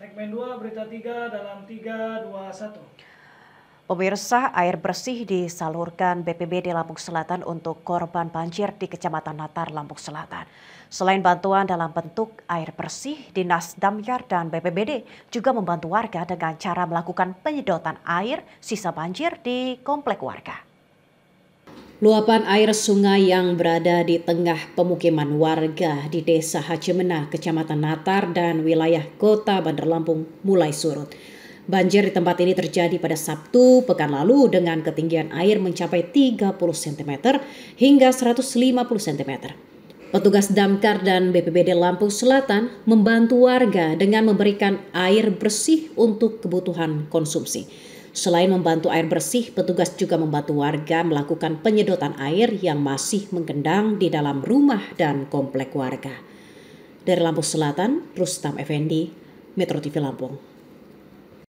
Segmen 2 berita 3 dalam 3 2 1. Pemirsa, air bersih disalurkan BPBD Lampung Selatan untuk korban banjir di Kecamatan Natar, Lampung Selatan. Selain bantuan dalam bentuk air bersih, Dinas Damkar dan BPBD juga membantu warga dengan cara melakukan penyedotan air sisa banjir di komplek warga. Luapan air sungai yang berada di tengah pemukiman warga di Desa Hacemena, Kecamatan Natar dan wilayah Kota Bandar Lampung mulai surut. Banjir di tempat ini terjadi pada Sabtu pekan lalu dengan ketinggian air mencapai 30 cm hingga 150 cm. Petugas damkar dan BPBD Lampung Selatan membantu warga dengan memberikan air bersih untuk kebutuhan konsumsi. Selain membantu air bersih, petugas juga membantu warga melakukan penyedotan air yang masih menggendang di dalam rumah dan komplek warga. Dari Lampung Selatan, Rustam Effendi, Metro TV Lampung.